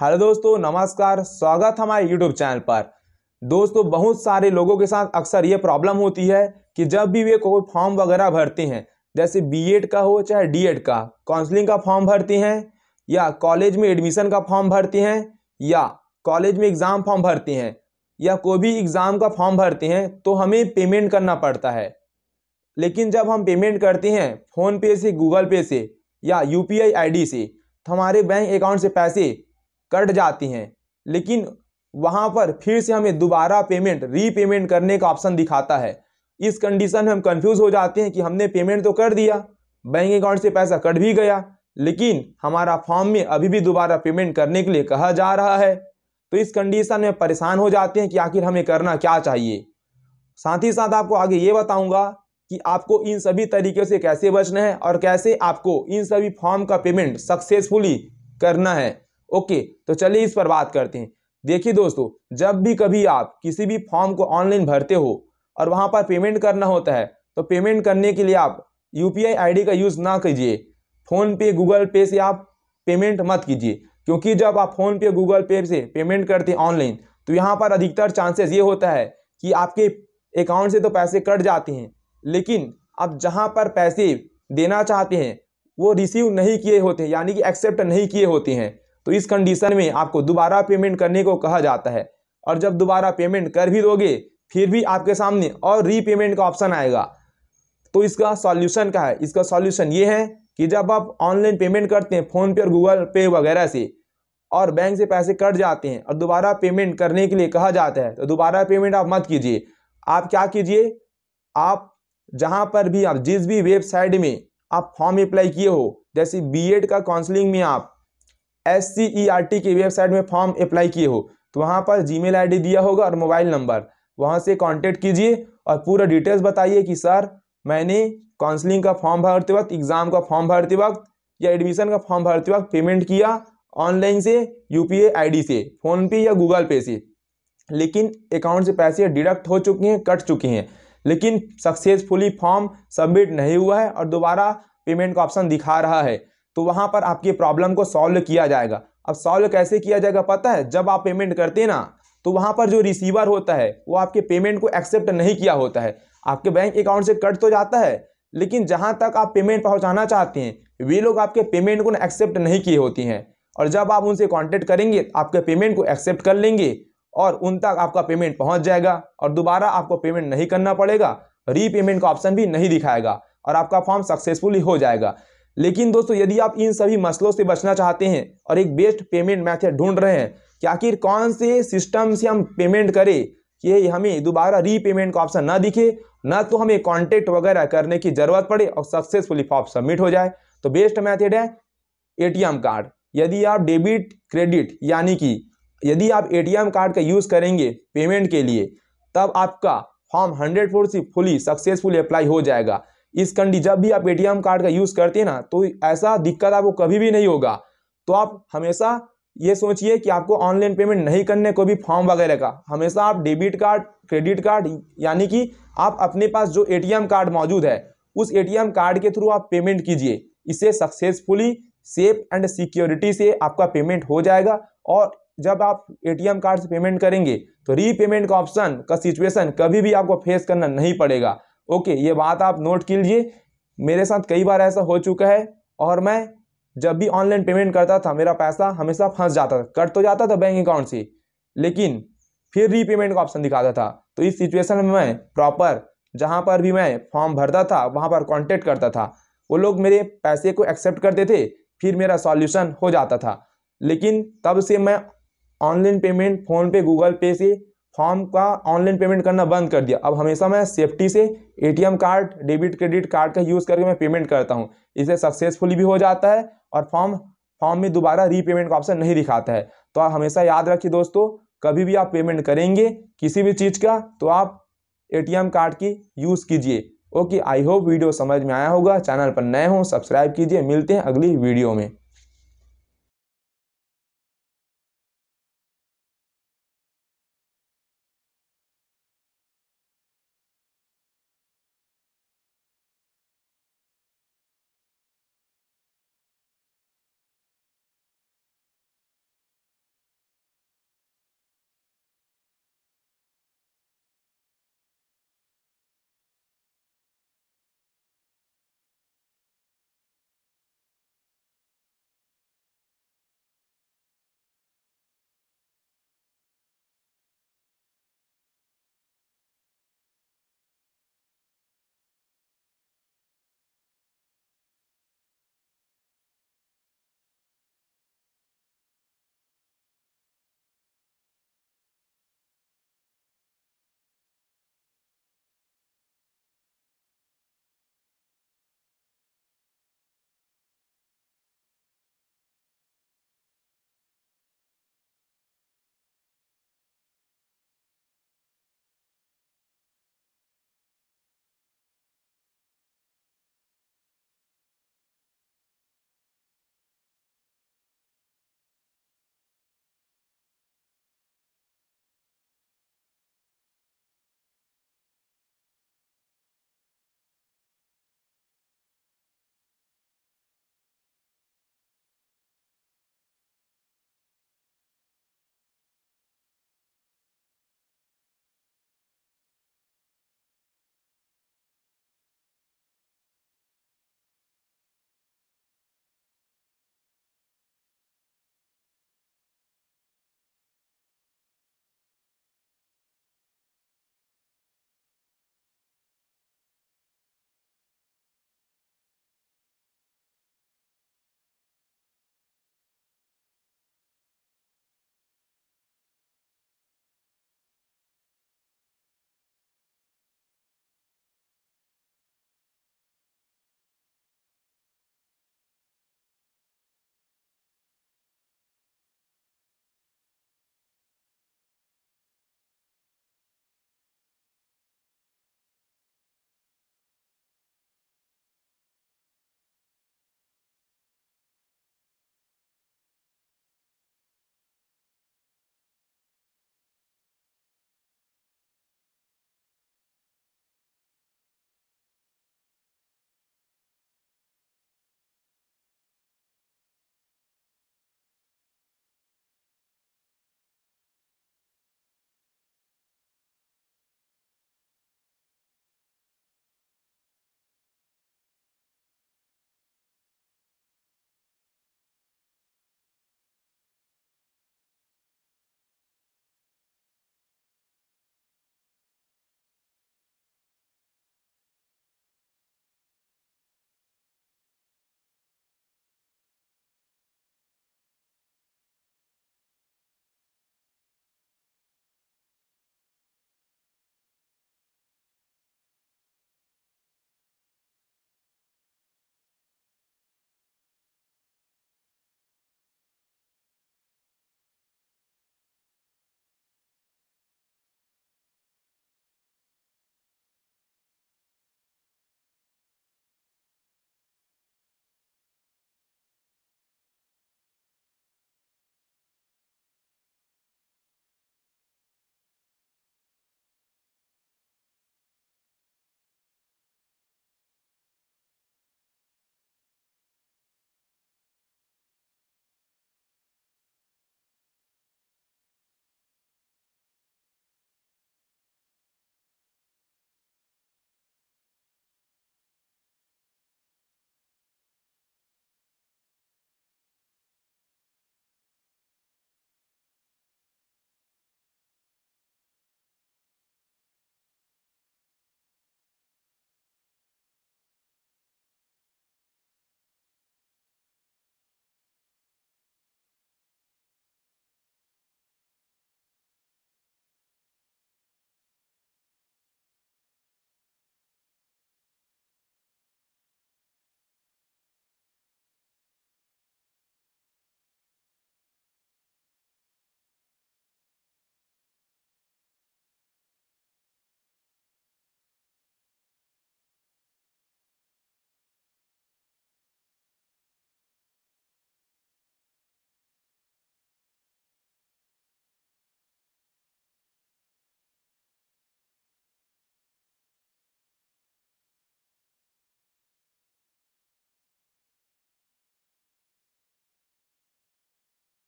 hello दोस्तों नमस्कार स्वागत हमारे यूट्यूब चैनल पर दोस्तों बहुत सारे लोगों के साथ अक्सर ये प्रॉब्लम होती है कि जब भी वे कोई फॉर्म वगैरह भरते हैं जैसे बीएड का हो चाहे डीएड का काउंसलिंग का फॉर्म भरती हैं या कॉलेज में एडमिशन का फॉर्म भरती हैं या कॉलेज में एग्ज़ाम फॉर्म भरती हैं या कोई भी एग्ज़ाम का फॉर्म भरते हैं तो हमें पेमेंट करना पड़ता है लेकिन जब हम पेमेंट करते हैं फ़ोन पे से गूगल पे से या U P I I D से तो हमारे बैंक अकाउंट से पैसे कट जाती हैं लेकिन वहाँ पर फिर से हमें दोबारा पेमेंट रीपेमेंट करने का ऑप्शन दिखाता है इस कंडीशन में हम कंफ्यूज हो जाते हैं कि हमने पेमेंट तो कर दिया बैंक अकाउंट से पैसा कट भी गया लेकिन हमारा फॉर्म में अभी भी दोबारा पेमेंट करने के लिए कहा जा रहा है तो इस कंडीशन में परेशान हो जाते हैं कि आखिर हमें करना क्या चाहिए साथ ही साथ आपको आगे ये बताऊँगा कि आपको इन सभी तरीके से कैसे बचना है और कैसे आपको इन सभी फॉर्म का पेमेंट सक्सेसफुली करना है ओके तो चलिए इस पर बात करते हैं देखिए दोस्तों जब भी कभी आप किसी भी फॉर्म को ऑनलाइन भरते हो और वहाँ पर पेमेंट करना होता है तो पेमेंट करने के लिए आप यू पी का यूज़ ना कीजिए फ़ोनपे गूगल पे से आप पेमेंट मत कीजिए क्योंकि जब आप फ़ोनपे गूगल पे से पेमेंट करते हैं ऑनलाइन तो यहाँ पर अधिकतर चांसेस ये होता है कि आपके अकाउंट से तो पैसे कट जाते हैं लेकिन आप जहाँ पर पैसे देना चाहते हैं वो रिसीव नहीं किए होते यानी कि एक्सेप्ट नहीं किए होते हैं तो इस कंडीशन में आपको दोबारा पेमेंट करने को कहा जाता है और जब दोबारा पेमेंट कर भी दोगे फिर भी आपके सामने और रीपेमेंट का ऑप्शन आएगा तो इसका सॉल्यूशन क्या है इसका सॉल्यूशन ये है कि जब आप ऑनलाइन पेमेंट करते हैं फ़ोनपे और गूगल पे वगैरह से और बैंक से पैसे कट जाते हैं और दोबारा पेमेंट करने के लिए कहा जाता है तो दोबारा पेमेंट आप मत कीजिए आप क्या कीजिए आप जहाँ पर भी आप जिस भी वेबसाइट में आप फॉर्म अप्लाई किए हो जैसे बी का काउंसलिंग में आप S C E R T की वेबसाइट में फॉर्म अप्लाई किए हो तो वहाँ पर आई डी दिया होगा और मोबाइल नंबर वहाँ से कॉन्टेक्ट कीजिए और पूरा डिटेल्स बताइए कि सर मैंने काउंसलिंग का फॉर्म भरते वक्त एग्ज़ाम का फॉर्म भरते वक्त या एडमिशन का फॉर्म भरते वक्त पेमेंट किया ऑनलाइन से आई डी से फ़ोनपे या गूगल पे से लेकिन अकाउंट से पैसे डिडक्ट हो चुके हैं कट चुके हैं लेकिन सक्सेसफुली फॉर्म सबमिट नहीं हुआ है और दोबारा पेमेंट का ऑप्शन दिखा रहा है तो वहाँ पर आपकी प्रॉब्लम को सॉल्व किया जाएगा अब सॉल्व कैसे किया जाएगा पता है जब आप पेमेंट करते हैं ना तो वहाँ पर जो रिसीवर होता है वो आपके पेमेंट को एक्सेप्ट नहीं किया होता है आपके बैंक अकाउंट से कट तो जाता है लेकिन जहाँ तक आप पेमेंट पहुँचाना चाहते हैं वे लोग आपके पेमेंट को एक्सेप्ट नहीं किए होती हैं और जब आप उनसे कॉन्टेक्ट करेंगे आपके पेमेंट को एक्सेप्ट कर लेंगे और उन तक आपका पेमेंट पहुंच जाएगा और दोबारा आपको पेमेंट नहीं करना पड़ेगा रीपेमेंट का ऑप्शन भी नहीं दिखाएगा और आपका फॉर्म सक्सेसफुली हो जाएगा लेकिन दोस्तों यदि आप इन सभी मसलों से बचना चाहते हैं और एक बेस्ट पेमेंट मैथड ढूंढ रहे हैं कि आखिर कौन से सिस्टम से हम पेमेंट करें कि हमें दोबारा रीपेमेंट का ऑप्शन ना दिखे ना तो हमें कॉन्टेक्ट वगैरह करने की ज़रूरत पड़े और सक्सेसफुली फॉर्म सबमिट हो जाए तो बेस्ट मैथड है ए कार्ड यदि आप डेबिट क्रेडिट यानी कि यदि आप ए कार्ड का यूज़ करेंगे पेमेंट के लिए तब आपका फॉर्म हंड्रेड फोर से फुली सक्सेसफुली अप्लाई हो जाएगा इस कंडी जब भी आप एटीएम कार्ड का यूज़ करते हैं ना तो ऐसा दिक्कत आपको कभी भी नहीं होगा तो आप हमेशा ये सोचिए कि आपको ऑनलाइन पेमेंट नहीं करने को भी फॉर्म वगैरह का हमेशा आप डेबिट कार्ड क्रेडिट कार्ड यानी कि आप अपने पास जो एटीएम कार्ड मौजूद है उस एटीएम कार्ड के थ्रू आप पेमेंट कीजिए इससे सक्सेसफुली सेफ एंड सिक्योरिटी से आपका पेमेंट हो जाएगा और जब आप एटीएम कार्ड से पेमेंट करेंगे तो रीपेमेंट का ऑप्शन का सिचुएशन कभी भी आपको फेस करना नहीं पड़ेगा ओके ये बात आप नोट कीजिए मेरे साथ कई बार ऐसा हो चुका है और मैं जब भी ऑनलाइन पेमेंट करता था मेरा पैसा हमेशा फंस जाता था कट तो जाता था बैंक अकाउंट से लेकिन फिर रीपेमेंट का ऑप्शन दिखाता था तो इस सिचुएशन में मैं प्रॉपर जहाँ पर भी मैं फॉर्म भरता था वहाँ पर कॉन्टेक्ट करता था वो लोग मेरे पैसे को एक्सेप्ट करते थे फिर मेरा सॉल्यूशन हो जाता था लेकिन तब से मैं online payment PhonePe Google pay से फॉर्म का ऑनलाइन पेमेंट करना बंद कर दिया अब हमेशा मैं सेफ्टी से ATM card debit credit card का यूज़ करके मैं पेमेंट करता हूँ इसे सक्सेसफुली भी हो जाता है और फॉर्म फॉर्म में दोबारा रीपेमेंट का ऑप्शन नहीं दिखाता है तो आप हमेशा याद रखिए दोस्तों कभी भी आप पेमेंट करेंगे किसी भी चीज़ का तो आप ए कार्ड की यूज़ कीजिए ओके आई होप वीडियो समझ में आया होगा चैनल पर नए हों सब्सक्राइब कीजिए मिलते हैं अगली वीडियो में